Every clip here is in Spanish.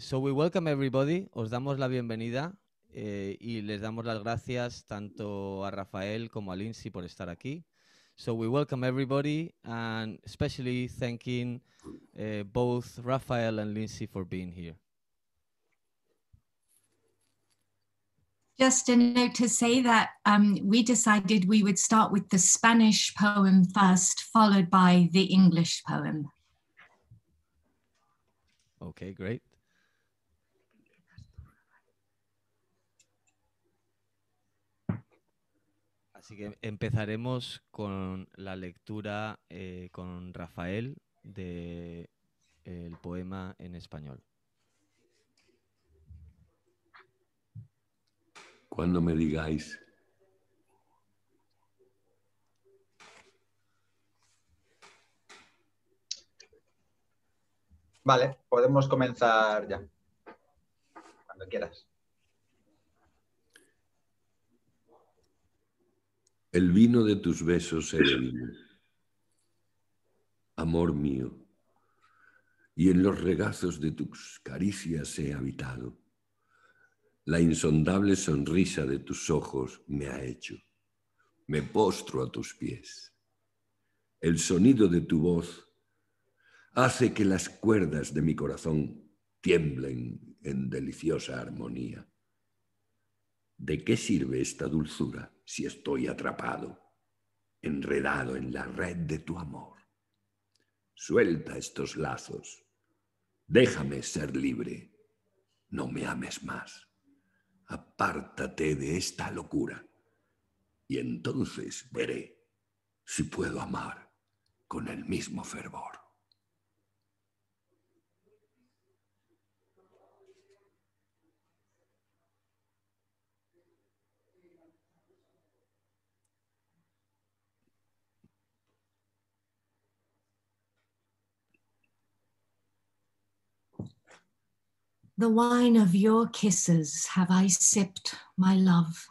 So we welcome everybody, os damos la bienvenida eh, y les damos las gracias tanto a Rafael como a Lindsay por estar aquí. So we welcome everybody and especially thanking uh, both Rafael and Lindsay for being here. Just a note to say that um, we decided we would start with the Spanish poem first, followed by the English poem. Okay, great. Así que empezaremos con la lectura eh, con Rafael del poema en español. Cuando me digáis, Vale, podemos comenzar ya. Cuando quieras. El vino de tus besos he vino, amor mío, y en los regazos de tus caricias he habitado. La insondable sonrisa de tus ojos me ha hecho. Me postro a tus pies. El sonido de tu voz hace que las cuerdas de mi corazón tiemblen en deliciosa armonía. ¿De qué sirve esta dulzura si estoy atrapado, enredado en la red de tu amor? Suelta estos lazos, déjame ser libre, no me ames más, apártate de esta locura y entonces veré si puedo amar con el mismo fervor. The wine of your kisses have I sipped, my love,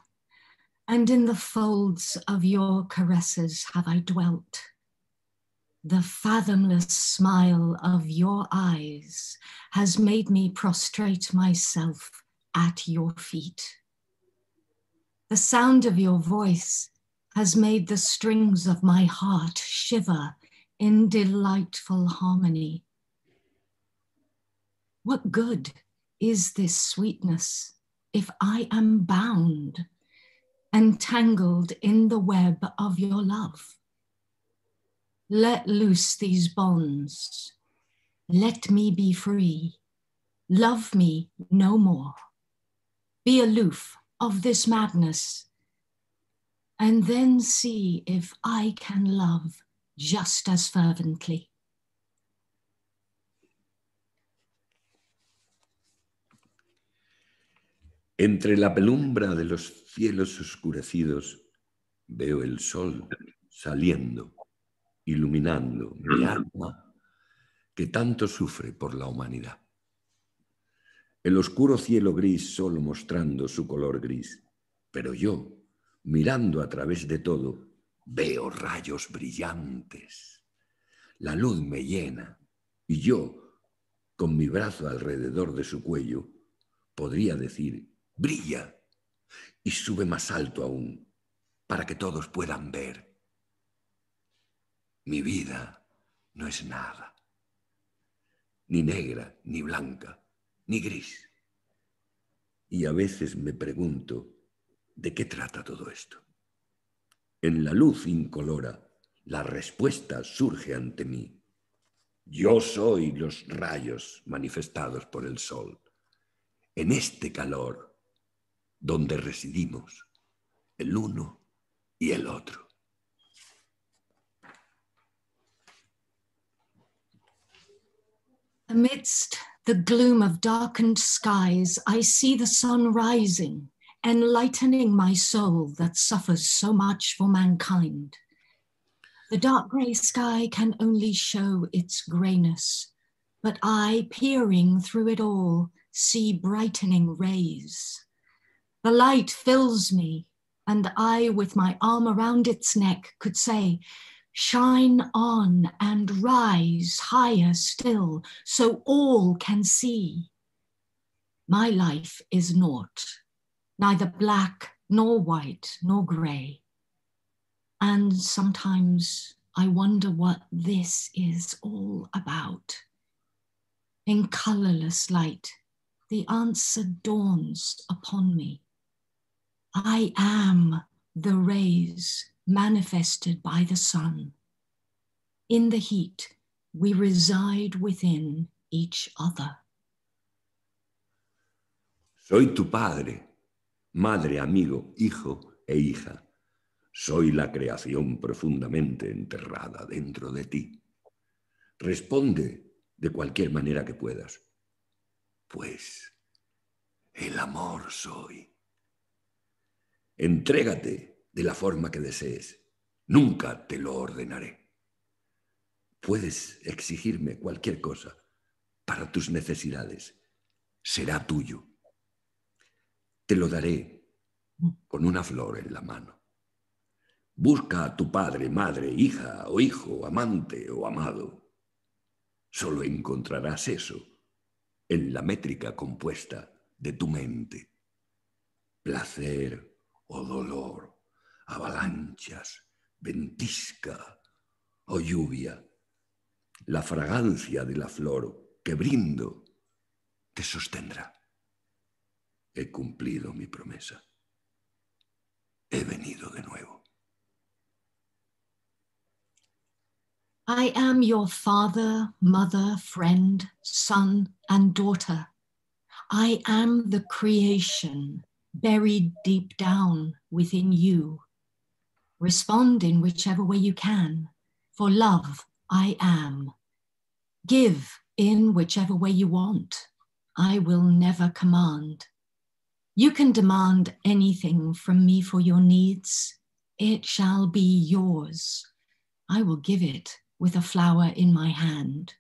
and in the folds of your caresses have I dwelt. The fathomless smile of your eyes has made me prostrate myself at your feet. The sound of your voice has made the strings of my heart shiver in delightful harmony. What good is this sweetness if I am bound, entangled in the web of your love? Let loose these bonds. Let me be free. Love me no more. Be aloof of this madness. And then see if I can love just as fervently. Entre la penumbra de los cielos oscurecidos veo el sol saliendo, iluminando mi alma que tanto sufre por la humanidad. El oscuro cielo gris solo mostrando su color gris, pero yo, mirando a través de todo, veo rayos brillantes. La luz me llena y yo, con mi brazo alrededor de su cuello, podría decir brilla y sube más alto aún para que todos puedan ver. Mi vida no es nada, ni negra, ni blanca, ni gris. Y a veces me pregunto, ¿de qué trata todo esto? En la luz incolora, la respuesta surge ante mí. Yo soy los rayos manifestados por el sol. En este calor donde residimos, el uno y el otro. Amidst the gloom of darkened skies, I see the sun rising, enlightening my soul that suffers so much for mankind. The dark grey sky can only show its greyness, but I, peering through it all, see brightening rays. The light fills me, and I, with my arm around its neck, could say, Shine on and rise higher still, so all can see. My life is naught, neither black nor white nor grey. And sometimes I wonder what this is all about. In colourless light, the answer dawns upon me. I am the rays manifested by the sun. In the heat, we reside within each other. Soy tu padre, madre, amigo, hijo e hija. Soy la creación profundamente enterrada dentro de ti. Responde de cualquier manera que puedas, pues el amor soy. Entrégate de la forma que desees. Nunca te lo ordenaré. Puedes exigirme cualquier cosa para tus necesidades. Será tuyo. Te lo daré con una flor en la mano. Busca a tu padre, madre, hija o hijo, amante o amado. Solo encontrarás eso en la métrica compuesta de tu mente. Placer, o dolor, avalanchas, ventisca o lluvia, la fragancia de la flor que brindo te sostendrá. He cumplido mi promesa. He venido de nuevo. I am your father, mother, friend, son, and daughter. I am the creation buried deep down within you. Respond in whichever way you can. For love, I am. Give in whichever way you want. I will never command. You can demand anything from me for your needs. It shall be yours. I will give it with a flower in my hand.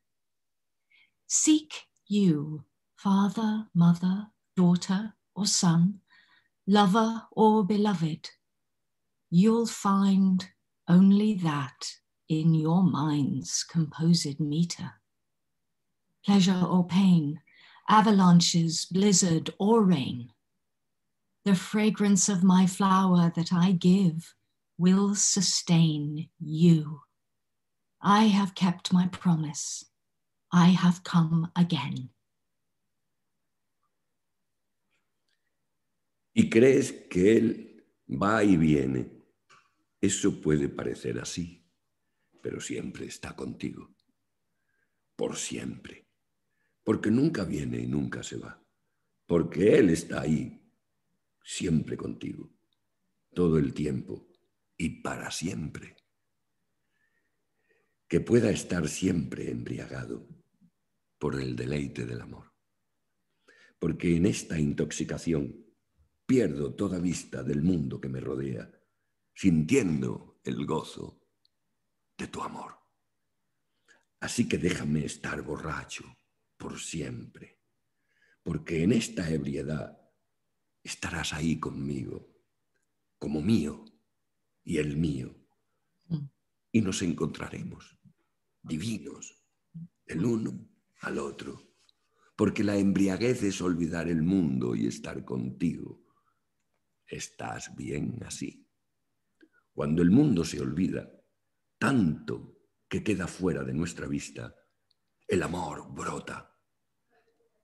Seek you, father, mother, daughter, or son lover or beloved, you'll find only that in your mind's composed meter. Pleasure or pain, avalanches, blizzard or rain, the fragrance of my flower that I give will sustain you. I have kept my promise. I have come again. y crees que Él va y viene. Eso puede parecer así, pero siempre está contigo, por siempre, porque nunca viene y nunca se va, porque Él está ahí, siempre contigo, todo el tiempo y para siempre. Que pueda estar siempre embriagado por el deleite del amor, porque en esta intoxicación pierdo toda vista del mundo que me rodea, sintiendo el gozo de tu amor. Así que déjame estar borracho por siempre, porque en esta ebriedad estarás ahí conmigo, como mío y el mío, mm. y nos encontraremos divinos, el uno al otro, porque la embriaguez es olvidar el mundo y estar contigo estás bien así. Cuando el mundo se olvida, tanto que queda fuera de nuestra vista, el amor brota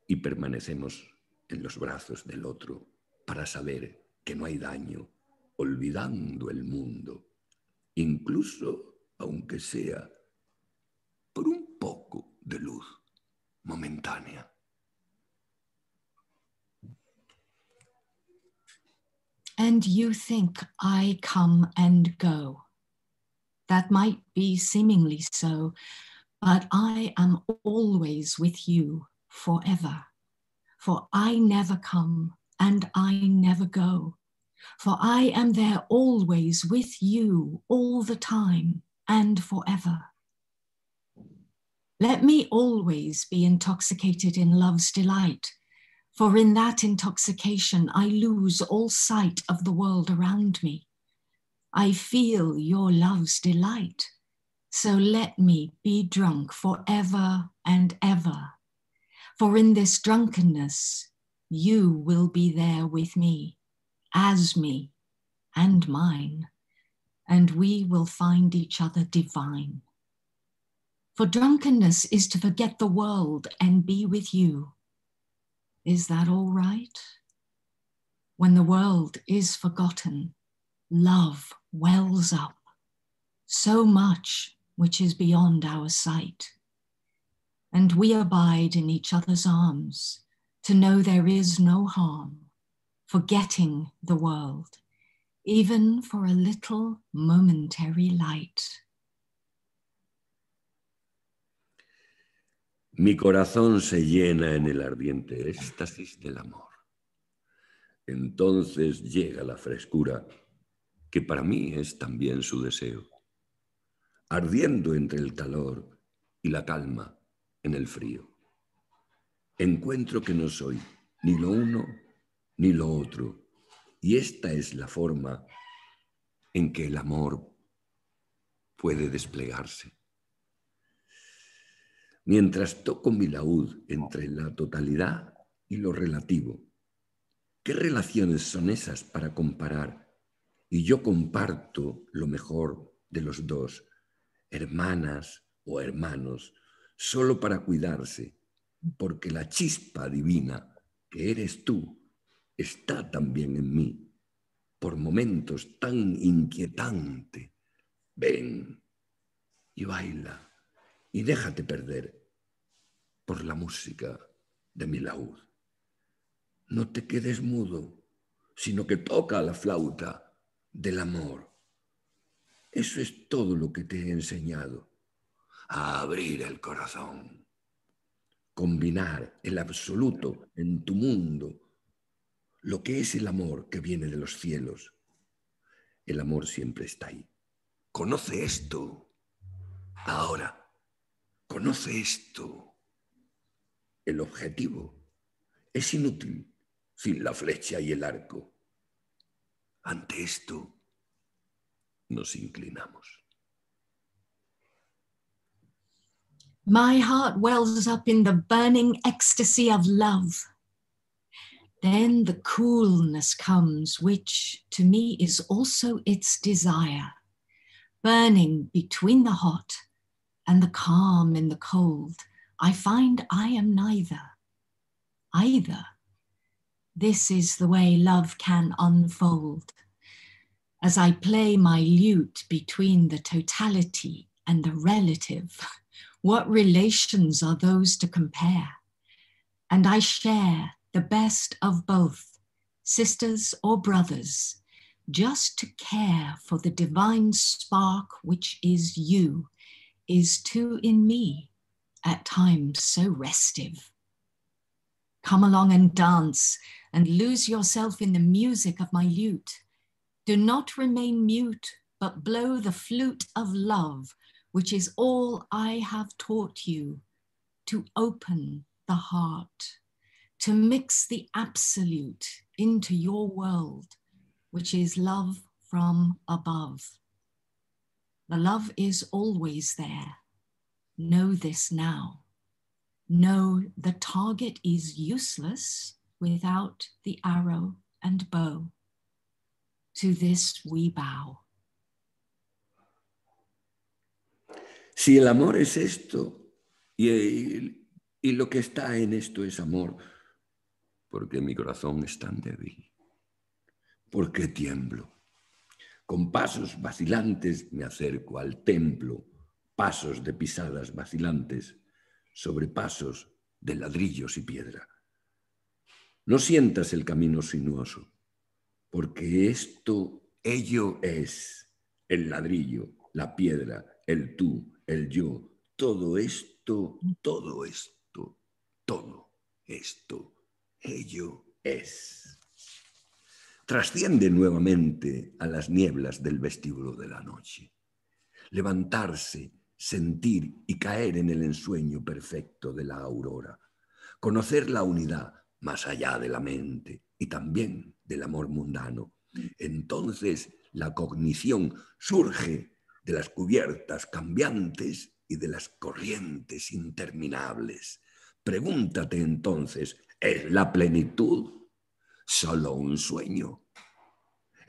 y permanecemos en los brazos del otro para saber que no hay daño, olvidando el mundo, incluso aunque sea por un poco de luz momentánea. And you think I come and go. That might be seemingly so, but I am always with you forever. For I never come and I never go. For I am there always with you all the time and forever. Let me always be intoxicated in love's delight for in that intoxication, I lose all sight of the world around me. I feel your love's delight. So let me be drunk for ever and ever. For in this drunkenness, you will be there with me, as me and mine, and we will find each other divine. For drunkenness is to forget the world and be with you is that all right? When the world is forgotten, love wells up, so much which is beyond our sight. And we abide in each other's arms to know there is no harm, forgetting the world, even for a little momentary light. Mi corazón se llena en el ardiente éxtasis del amor. Entonces llega la frescura, que para mí es también su deseo, ardiendo entre el calor y la calma en el frío. Encuentro que no soy ni lo uno ni lo otro, y esta es la forma en que el amor puede desplegarse mientras toco mi laúd entre la totalidad y lo relativo. ¿Qué relaciones son esas para comparar? Y yo comparto lo mejor de los dos, hermanas o hermanos, solo para cuidarse, porque la chispa divina que eres tú está también en mí, por momentos tan inquietante. Ven y baila y déjate perder por la música de mi laúd. No te quedes mudo, sino que toca la flauta del amor. Eso es todo lo que te he enseñado. A abrir el corazón. Combinar el absoluto en tu mundo. Lo que es el amor que viene de los cielos. El amor siempre está ahí. Conoce esto. Ahora Conoce esto. El objetivo es inútil sin la flecha y el arco. Ante esto nos inclinamos. My heart wells up in the burning ecstasy of love. Then the coolness comes, which to me is also its desire, burning between the hot and the calm in the cold, I find I am neither, either. This is the way love can unfold. As I play my lute between the totality and the relative, what relations are those to compare? And I share the best of both, sisters or brothers, just to care for the divine spark which is you is too in me, at times so restive. Come along and dance and lose yourself in the music of my lute. Do not remain mute, but blow the flute of love, which is all I have taught you, to open the heart, to mix the absolute into your world, which is love from above. The love is always there. Know this now. Know the target is useless without the arrow and bow. To this we bow. Si el amor es esto, y, y, y lo que está en esto es amor, porque mi corazón es tan débil, porque tiemblo. Con pasos vacilantes me acerco al templo, pasos de pisadas vacilantes, sobre pasos de ladrillos y piedra. No sientas el camino sinuoso, porque esto, ello es el ladrillo, la piedra, el tú, el yo, todo esto, todo esto, todo esto, ello es trasciende nuevamente a las nieblas del vestíbulo de la noche. Levantarse, sentir y caer en el ensueño perfecto de la aurora. Conocer la unidad más allá de la mente y también del amor mundano. Entonces la cognición surge de las cubiertas cambiantes y de las corrientes interminables. Pregúntate entonces, ¿es la plenitud solo un sueño.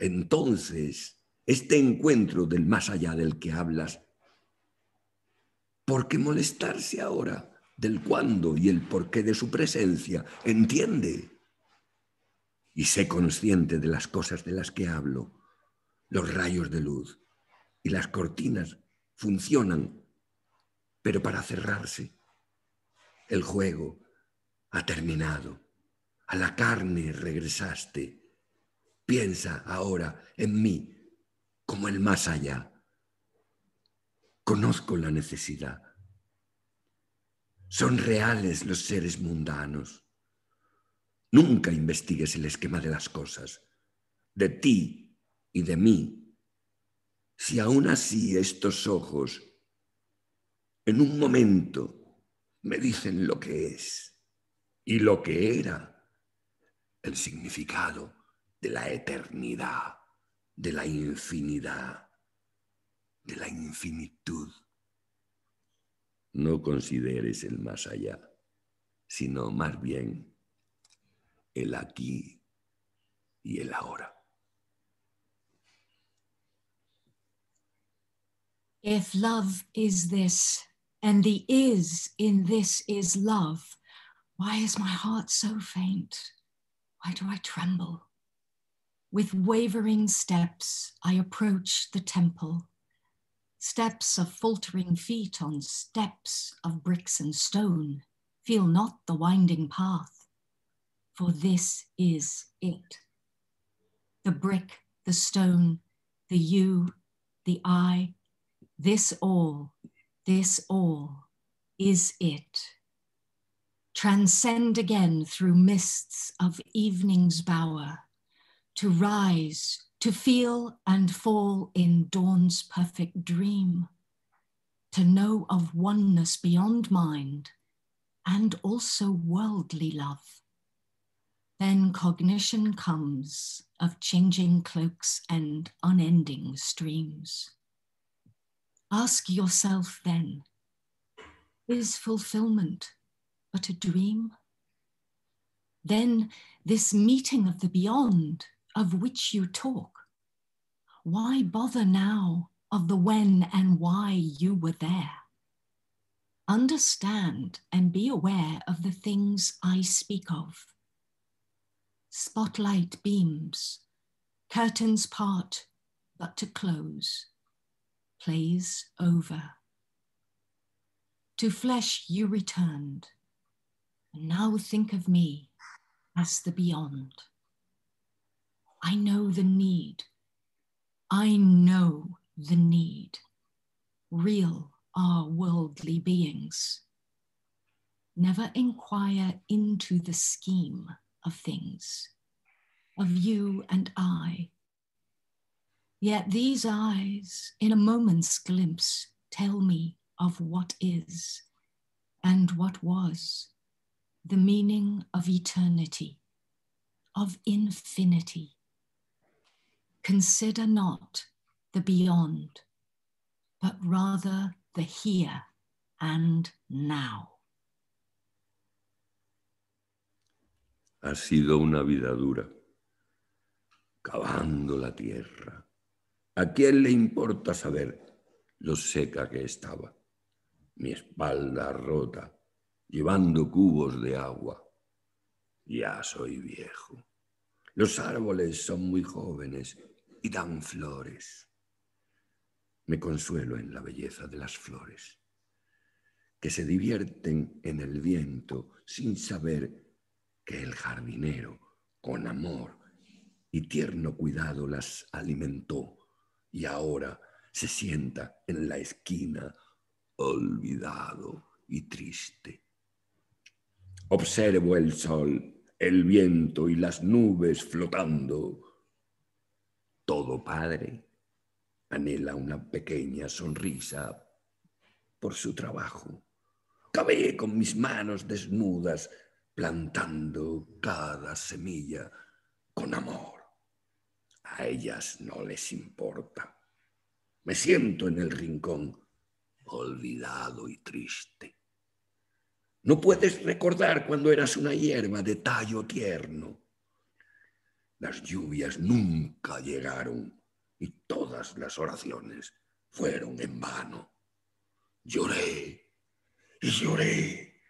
Entonces, este encuentro del más allá del que hablas, ¿por qué molestarse ahora del cuándo y el porqué de su presencia? Entiende y sé consciente de las cosas de las que hablo. Los rayos de luz y las cortinas funcionan, pero para cerrarse. El juego ha terminado a la carne regresaste. Piensa ahora en mí como el más allá. Conozco la necesidad. Son reales los seres mundanos. Nunca investigues el esquema de las cosas, de ti y de mí. Si aún así estos ojos en un momento me dicen lo que es y lo que era el significado de la eternidad, de la infinidad, de la infinitud. No consideres el más allá, sino más bien el aquí y el ahora. If love is this, and the is in this is love, why is my heart so faint? Why do I tremble? With wavering steps, I approach the temple. Steps of faltering feet on steps of bricks and stone. Feel not the winding path, for this is it. The brick, the stone, the you, the I, this all, this all is it transcend again through mists of evening's bower, to rise, to feel and fall in dawn's perfect dream, to know of oneness beyond mind and also worldly love. Then cognition comes of changing cloaks and unending streams. Ask yourself then, is fulfillment but a dream? Then this meeting of the beyond of which you talk, why bother now of the when and why you were there? Understand and be aware of the things I speak of. Spotlight beams, curtains part but to close, plays over. To flesh you returned and now think of me as the beyond. I know the need. I know the need. Real are worldly beings. Never inquire into the scheme of things, of you and I. Yet these eyes, in a moment's glimpse, tell me of what is and what was the meaning of eternity, of infinity. Consider not the beyond, but rather the here and now. Ha sido una vida dura, cavando la tierra. ¿A quién le importa saber lo seca que estaba? Mi espalda rota llevando cubos de agua. Ya soy viejo. Los árboles son muy jóvenes y dan flores. Me consuelo en la belleza de las flores, que se divierten en el viento sin saber que el jardinero, con amor y tierno cuidado, las alimentó y ahora se sienta en la esquina, olvidado y triste Observo el sol, el viento y las nubes flotando. Todo padre anhela una pequeña sonrisa por su trabajo. Cabé con mis manos desnudas plantando cada semilla con amor. A ellas no les importa. Me siento en el rincón, olvidado y triste. No puedes recordar cuando eras una hierba de tallo tierno. Las lluvias nunca llegaron y todas las oraciones fueron en vano. Lloré y lloré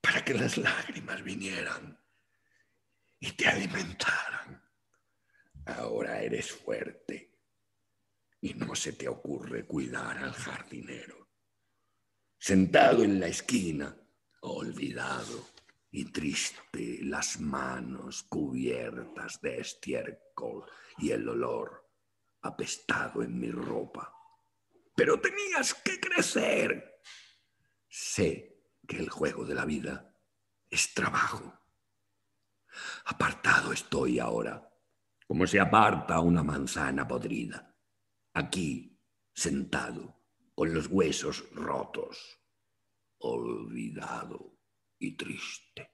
para que las lágrimas vinieran y te alimentaran. Ahora eres fuerte y no se te ocurre cuidar al jardinero sentado en la esquina, olvidado y triste, las manos cubiertas de estiércol y el olor apestado en mi ropa. Pero tenías que crecer. Sé que el juego de la vida es trabajo. Apartado estoy ahora, como se aparta una manzana podrida, aquí sentado con los huesos rotos, olvidado y triste.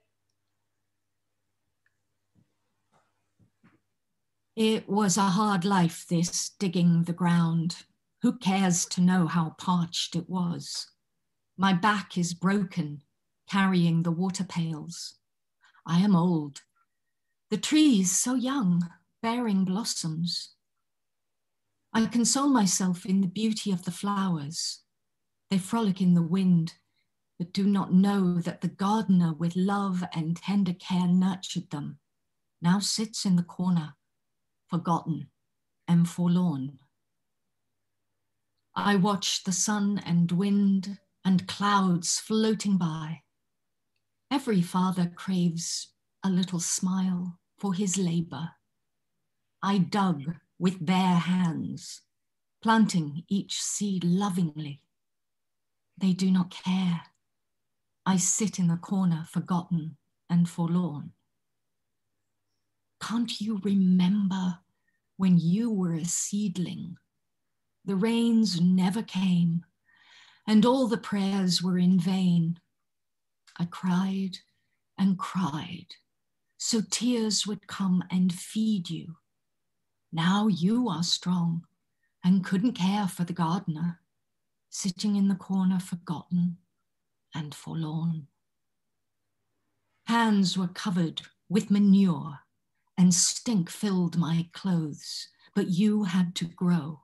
It was a hard life, this digging the ground. Who cares to know how parched it was? My back is broken, carrying the water pails. I am old. The trees so young, bearing blossoms. I console myself in the beauty of the flowers. They frolic in the wind, but do not know that the gardener with love and tender care nurtured them, now sits in the corner, forgotten and forlorn. I watch the sun and wind and clouds floating by. Every father craves a little smile for his labor. I dug with bare hands, planting each seed lovingly. They do not care. I sit in the corner, forgotten and forlorn. Can't you remember when you were a seedling? The rains never came, and all the prayers were in vain. I cried and cried, so tears would come and feed you now you are strong and couldn't care for the gardener, sitting in the corner forgotten and forlorn. Hands were covered with manure and stink filled my clothes, but you had to grow.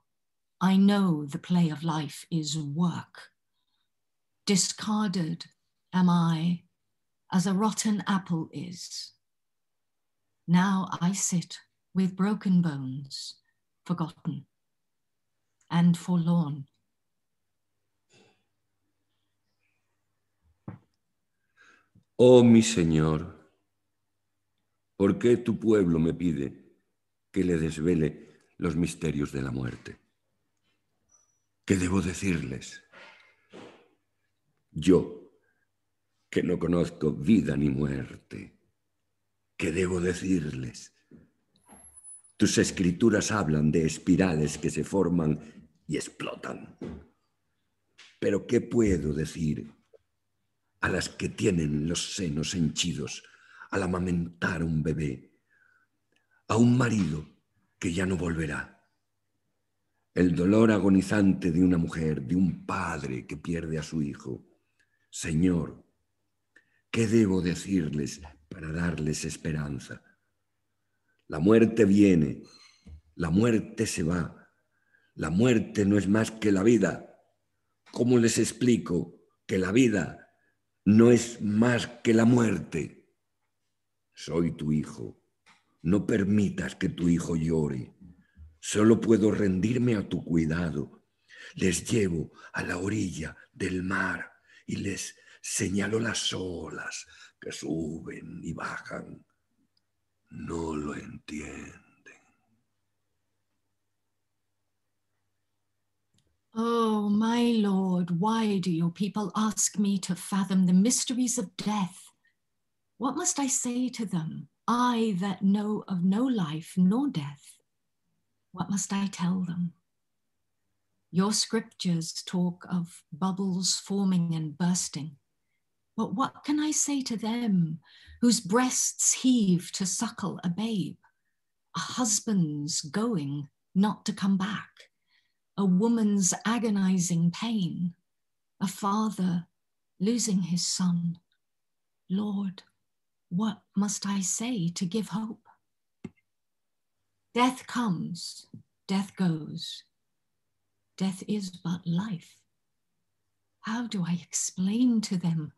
I know the play of life is work. Discarded am I as a rotten apple is. Now I sit with broken bones, forgotten and forlorn. Oh mi Señor, ¿por qué tu pueblo me pide que le desvele los misterios de la muerte? ¿Qué debo decirles? Yo, que no conozco vida ni muerte, ¿qué debo decirles? Tus escrituras hablan de espirales que se forman y explotan. Pero ¿qué puedo decir a las que tienen los senos henchidos al amamentar un bebé, a un marido que ya no volverá? El dolor agonizante de una mujer, de un padre que pierde a su hijo. Señor, ¿qué debo decirles para darles esperanza? La muerte viene, la muerte se va, la muerte no es más que la vida. ¿Cómo les explico que la vida no es más que la muerte? Soy tu hijo. No permitas que tu hijo llore. Solo puedo rendirme a tu cuidado. Les llevo a la orilla del mar y les señalo las olas que suben y bajan no lo entienden. Oh, my Lord, why do your people ask me to fathom the mysteries of death? What must I say to them, I that know of no life nor death? What must I tell them? Your scriptures talk of bubbles forming and bursting, but what can I say to them whose breasts heave to suckle a babe? A husband's going not to come back, a woman's agonizing pain, a father losing his son. Lord, what must I say to give hope? Death comes, death goes. Death is but life. How do I explain to them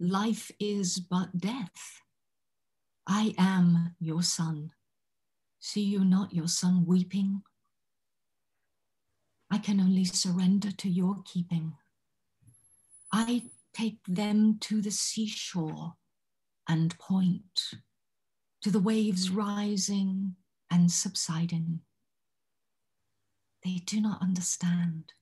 life is but death? I am your son. See you not your son weeping? I can only surrender to your keeping. I take them to the seashore and point to the waves rising and subsiding. They do not understand.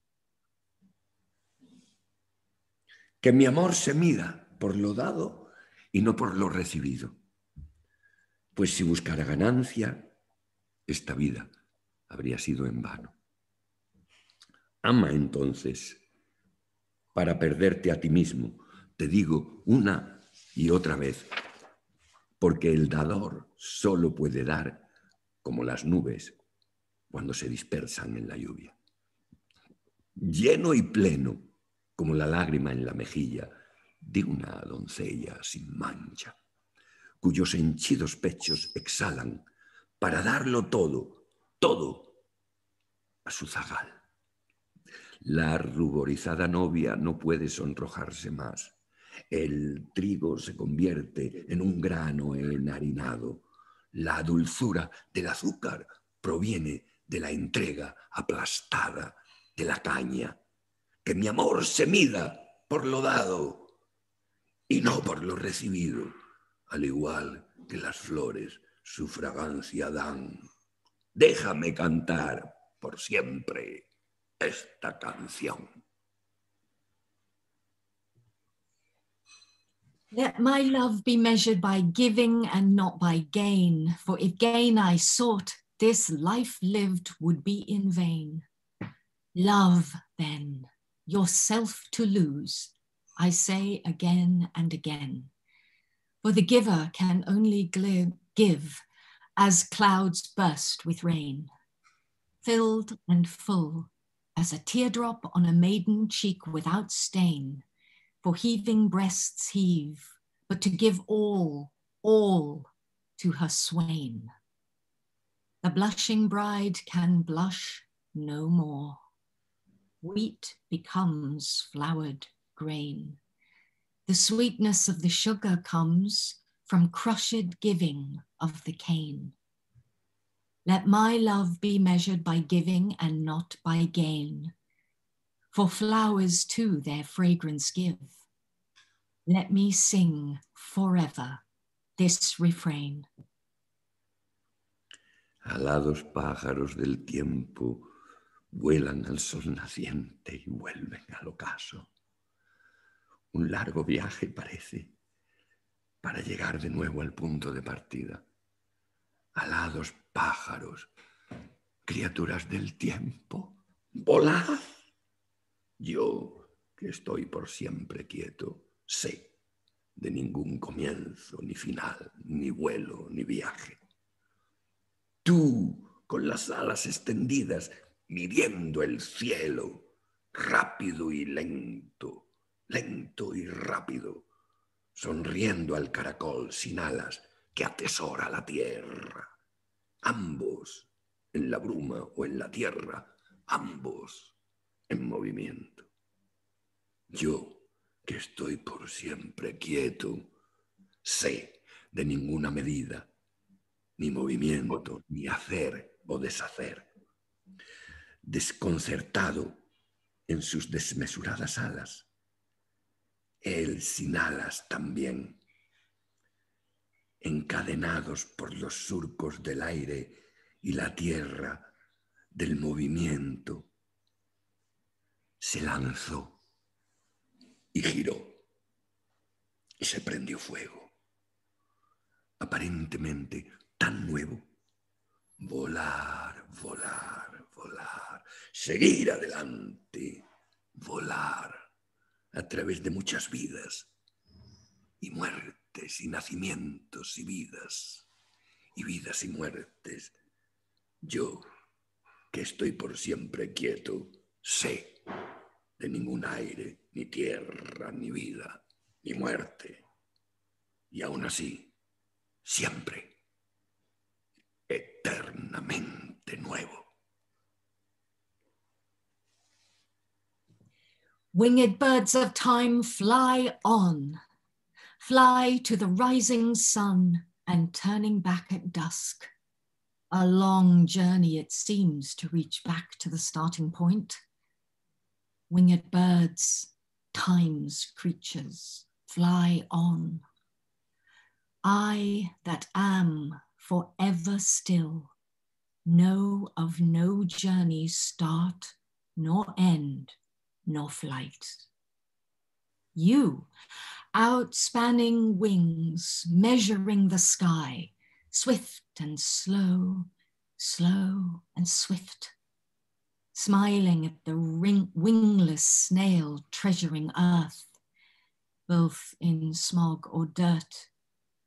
que mi amor se mida por lo dado y no por lo recibido. Pues si buscara ganancia, esta vida habría sido en vano. Ama entonces para perderte a ti mismo, te digo una y otra vez, porque el dador solo puede dar como las nubes cuando se dispersan en la lluvia. Lleno y pleno como la lágrima en la mejilla de una doncella sin mancha, cuyos henchidos pechos exhalan para darlo todo, todo, a su zagal. La ruborizada novia no puede sonrojarse más. El trigo se convierte en un grano enharinado. La dulzura del azúcar proviene de la entrega aplastada de la caña que mi amor se mida por lo dado y no por lo recibido, al igual que las flores su fragancia dan. Déjame cantar por siempre esta canción. Let my love be measured by giving and not by gain, for if gain I sought, this life lived would be in vain. Love, then, yourself to lose, I say again and again. For the giver can only give as clouds burst with rain, filled and full as a teardrop on a maiden cheek without stain, for heaving breasts heave, but to give all, all to her swain. The blushing bride can blush no more wheat becomes flowered grain. The sweetness of the sugar comes from crushed giving of the cane. Let my love be measured by giving and not by gain. For flowers too their fragrance give. Let me sing forever this refrain. Alados pájaros del tiempo, vuelan al sol naciente y vuelven al ocaso. Un largo viaje parece para llegar de nuevo al punto de partida. Alados pájaros, criaturas del tiempo, volad. Yo, que estoy por siempre quieto, sé de ningún comienzo, ni final, ni vuelo, ni viaje. Tú, con las alas extendidas, midiendo el cielo, rápido y lento, lento y rápido, sonriendo al caracol sin alas que atesora la tierra. Ambos, en la bruma o en la tierra, ambos en movimiento. Yo, que estoy por siempre quieto, sé de ninguna medida, ni movimiento, ni hacer o deshacer desconcertado en sus desmesuradas alas. Él sin alas también, encadenados por los surcos del aire y la tierra del movimiento, se lanzó y giró y se prendió fuego, aparentemente tan nuevo. Volar, volar, volar seguir adelante, volar a través de muchas vidas y muertes y nacimientos y vidas y vidas y muertes. Yo, que estoy por siempre quieto, sé de ningún aire, ni tierra, ni vida, ni muerte. Y aún así, siempre, eternamente nuevo. Winged birds of time, fly on. Fly to the rising sun and turning back at dusk. A long journey it seems to reach back to the starting point. Winged birds, time's creatures, fly on. I that am forever still, know of no journey's start nor end nor flight. You, outspanning wings, measuring the sky, swift and slow, slow and swift, smiling at the ring, wingless snail treasuring earth, both in smog or dirt,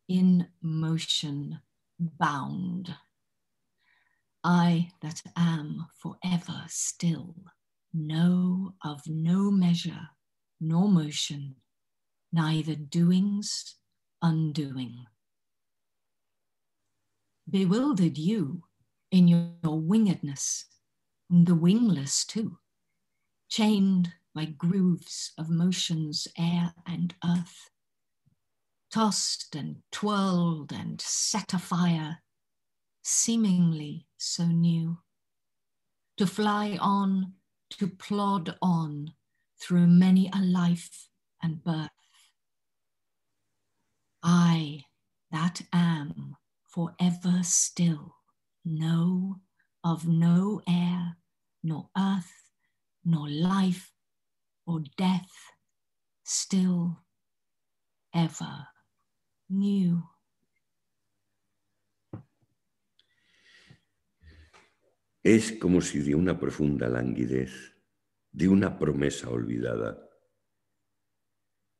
in motion, bound. I that am forever still no of no measure nor motion, neither doings, undoing. Bewildered you in your, wingedness, wingedness, the wingless too, chained by grooves of motions, air and earth, tossed and twirled and set afire, seemingly so new, to fly on to plod on through many a life and birth. I that am forever still, know of no air, nor earth, nor life, or death, still, ever new. Es como si de una profunda languidez, de una promesa olvidada,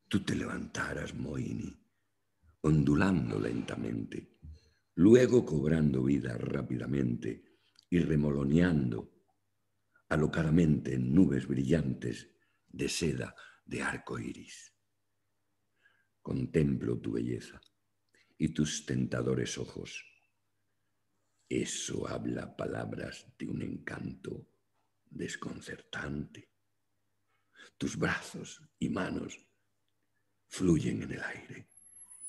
tú te levantaras, Moini, ondulando lentamente, luego cobrando vida rápidamente y remoloneando alocadamente en nubes brillantes de seda de arco iris. Contemplo tu belleza y tus tentadores ojos eso habla palabras de un encanto desconcertante. Tus brazos y manos fluyen en el aire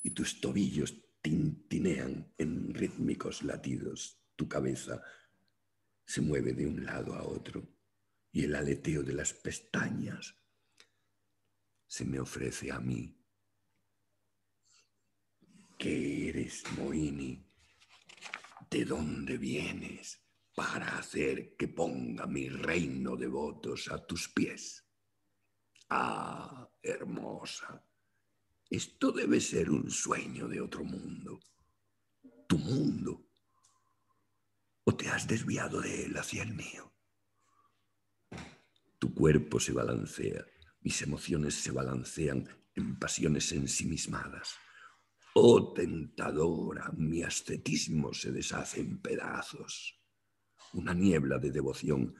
y tus tobillos tintinean en rítmicos latidos. Tu cabeza se mueve de un lado a otro y el aleteo de las pestañas se me ofrece a mí. ¿Qué eres, Moini? ¿De dónde vienes para hacer que ponga mi reino de votos a tus pies? Ah, hermosa, esto debe ser un sueño de otro mundo, tu mundo. ¿O te has desviado de él hacia el mío? Tu cuerpo se balancea, mis emociones se balancean en pasiones ensimismadas. Oh tentadora, mi ascetismo se deshace en pedazos. Una niebla de devoción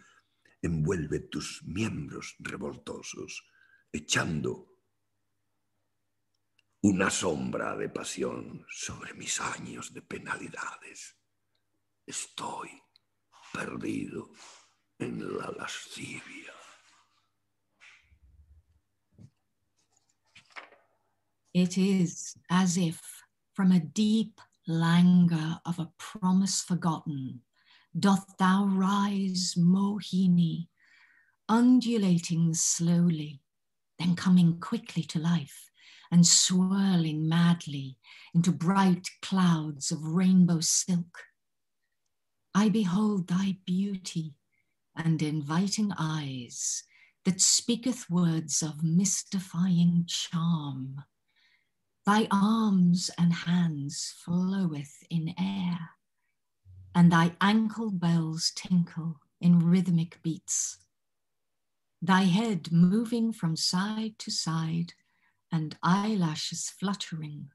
envuelve tus miembros revoltosos, echando una sombra de pasión sobre mis años de penalidades. Estoy perdido en la lascivia. It is as if from a deep languor of a promise forgotten, doth thou rise, Mohini, undulating slowly, then coming quickly to life and swirling madly into bright clouds of rainbow silk. I behold thy beauty and inviting eyes that speaketh words of mystifying charm Thy arms and hands floweth in air, and thy ankle bells tinkle in rhythmic beats. Thy head moving from side to side, and eyelashes fluttering,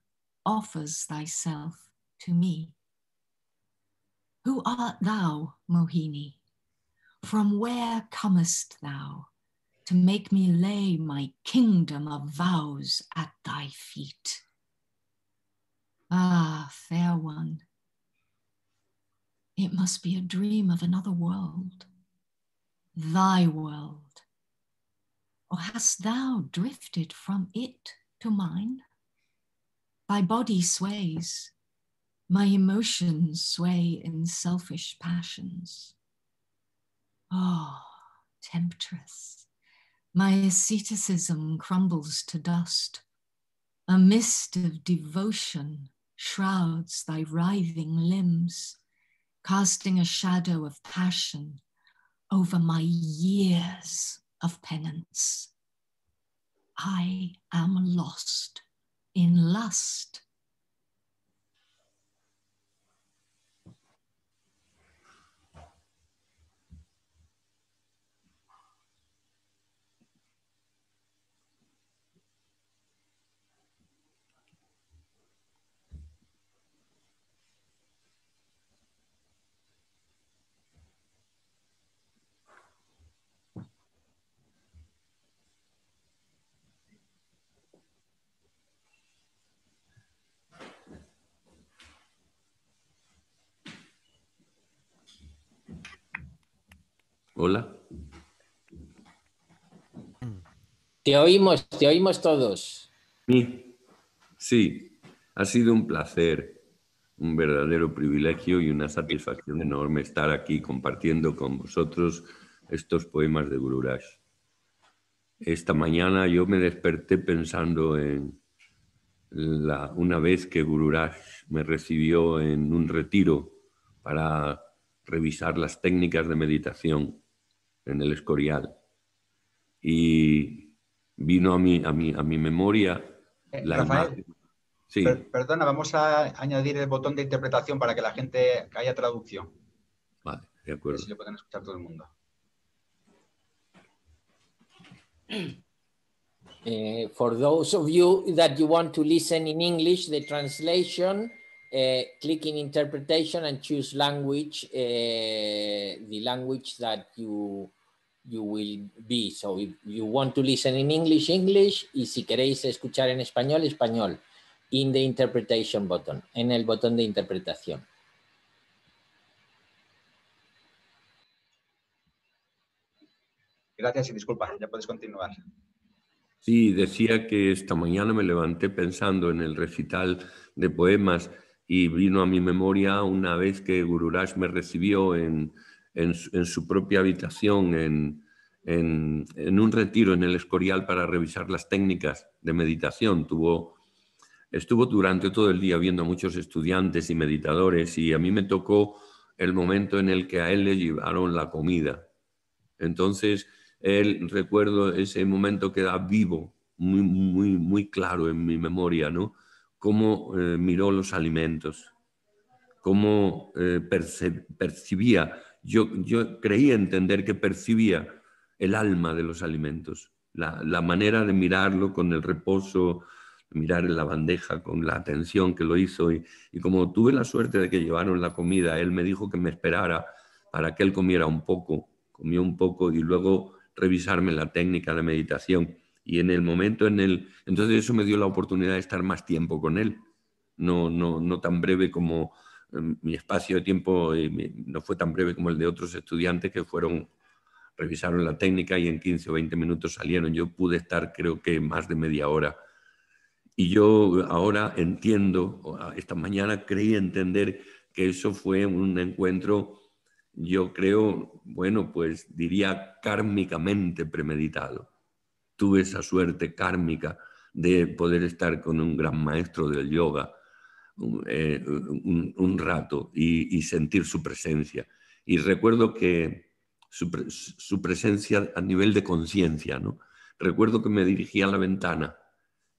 offers thyself to me. Who art thou, Mohini? From where comest thou? to make me lay my kingdom of vows at thy feet. Ah, fair one, it must be a dream of another world, thy world. Or hast thou drifted from it to mine? Thy body sways, my emotions sway in selfish passions. Oh, temptress, my asceticism crumbles to dust. A mist of devotion shrouds thy writhing limbs, casting a shadow of passion over my years of penance. I am lost in lust Hola. Te oímos, te oímos todos. Sí, ha sido un placer, un verdadero privilegio y una satisfacción enorme estar aquí compartiendo con vosotros estos poemas de Gururaj. Esta mañana yo me desperté pensando en la, una vez que Gururaj me recibió en un retiro para revisar las técnicas de meditación en el Escorial. Y vino a mi, a mi, a mi memoria eh, la perdona, vamos a añadir el botón de interpretación para que la gente haya traducción. Vale, de acuerdo. Así lo pueden escuchar todo el mundo. Eh, for those of you that you want to listen in English, the translation Clic eh, click in interpretation and choose language, eh, the language that you you will be. So if you want to listen in English, English, y si queréis escuchar en español, español, in the interpretation button, en el botón de interpretación. Gracias y disculpa, ya puedes continuar. Sí, decía que esta mañana me levanté pensando en el recital de poemas y vino a mi memoria una vez que Gururaj me recibió en, su propia habitación en, un retiro en el Escorial para revisar las técnicas de meditación. Tuvo, estuvo durante todo el día viendo a muchos estudiantes y meditadores y a mí me tocó el momento en el que a él le llevaron la comida. Entonces, él recuerdo ese momento queda vivo, muy, muy, muy claro en mi memoria, ¿no? cómo eh, miró los alimentos, cómo eh, percibía. Yo, yo creía entender que percibía el alma de los alimentos, la, manera de mirarlo con el reposo, mirar en la bandeja con la atención que lo hizo. y, como tuve la suerte de que llevaron la comida, él me dijo que me esperara para que él comiera un poco, comió un poco y luego revisarme la técnica de meditación. Y en el momento, en el... Entonces eso me dio la oportunidad de estar más tiempo con él, no, no, no tan breve como em, mi espacio de tiempo, eh, no fue tan breve como el de otros estudiantes que fueron, revisaron la técnica y en 15 o 20 minutos salieron. Yo pude estar creo que más de media hora. Y yo ahora entiendo, esta mañana creí entender que eso fue un encuentro, yo creo, bueno, pues diría kármicamente premeditado tuve esa suerte kármica de poder estar con un gran maestro del yoga un, eh, rato y, sentir su presencia. Y recuerdo que su, presencia a nivel de conciencia, ¿no? Recuerdo que me dirigía a la ventana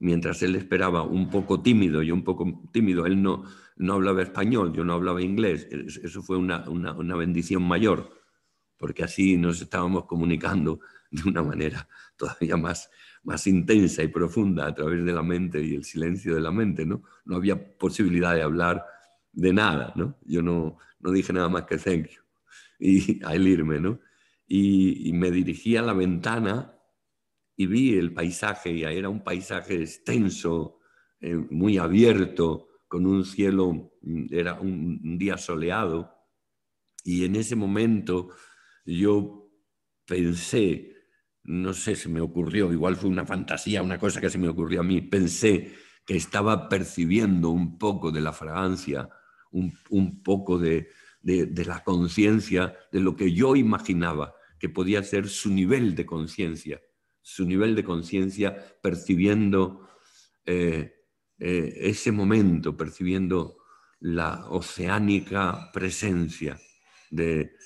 mientras él esperaba, un poco tímido, y un poco tímido, él no, no hablaba español, yo no hablaba inglés, eso fue una, una, una bendición mayor, porque así nos estábamos comunicando de una manera todavía más, más intensa y profunda a través de la mente y el silencio de la mente, ¿no? No había posibilidad de hablar de nada, ¿no? Yo no, no dije nada más que thank you y al irme, ¿no? Y, me dirigí a la ventana y vi el paisaje, y era un paisaje extenso, eh, muy abierto, con un cielo, mm, era un día soleado, y en ese momento yo pensé, no sé, se me ocurrió, igual fue una fantasía, una cosa que se me ocurrió a mí, pensé que estaba percibiendo un poco de la fragancia, un, poco de, la conciencia, de lo que yo imaginaba que podía ser su nivel de conciencia, su nivel de conciencia percibiendo eh, eh, ese momento, percibiendo la oceánica presencia del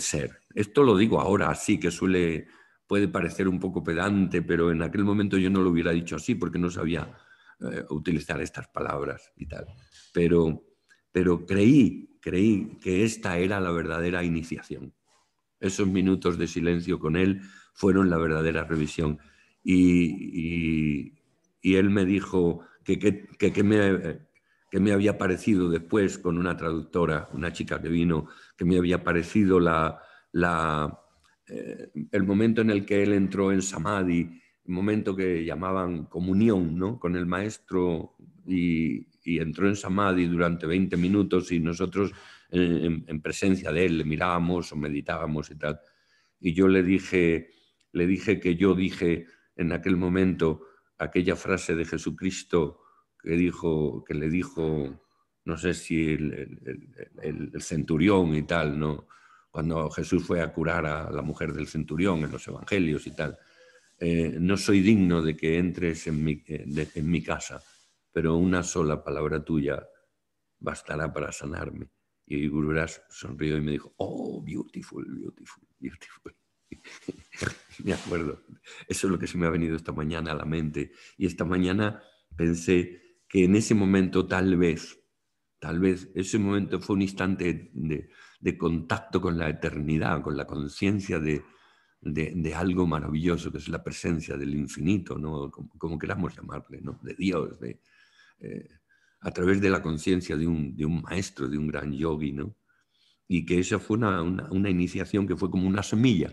ser. Esto lo digo ahora así, que suele puede parecer un poco pedante, pero en aquel momento yo no lo hubiera dicho así porque no sabía eh, utilizar estas palabras y tal. Pero, pero creí, creí que esta era la verdadera iniciación. Esos minutos de silencio con él fueron la verdadera revisión. Y, él me dijo que, me, que me había parecido después con una traductora, una chica que vino, que me había parecido la, la eh, el momento en el que él entró en Samadhi, el momento que llamaban comunión con el maestro y, entró en Samadhi durante 20 minutos y nosotros en, presencia de él le mirábamos o meditábamos y tal. Y yo le dije, le dije que yo dije en aquel momento aquella frase de Jesucristo que, dijo, que le dijo, no sé si el centurión y tal, ¿no? cuando Jesús fue a curar a la mujer del centurión en los evangelios y tal. Eh, no soy digno de que entres eh, en mi, casa, pero una sola palabra tuya bastará para sanarme. Y Gurveras sonrió y me dijo, oh, beautiful, beautiful, beautiful. me acuerdo. Eso es lo que se me ha venido esta mañana a la mente. Y esta mañana pensé que en ese momento tal vez, tal vez ese momento fue un instante de, de contacto con la eternidad, con la conciencia de, algo maravilloso, que es la presencia del infinito, ¿no? como, queramos llamarle, ¿no? de Dios, de, eh, a través de la conciencia de un, maestro, de un gran yogi. ¿no? Y que esa fue una, iniciación que fue como una semilla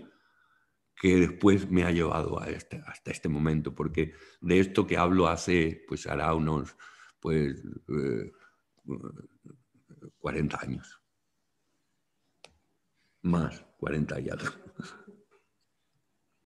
que después me ha llevado a este, hasta este momento, porque de esto que hablo hace, pues hará unos, pues, 40 eh, años más 40 y algo.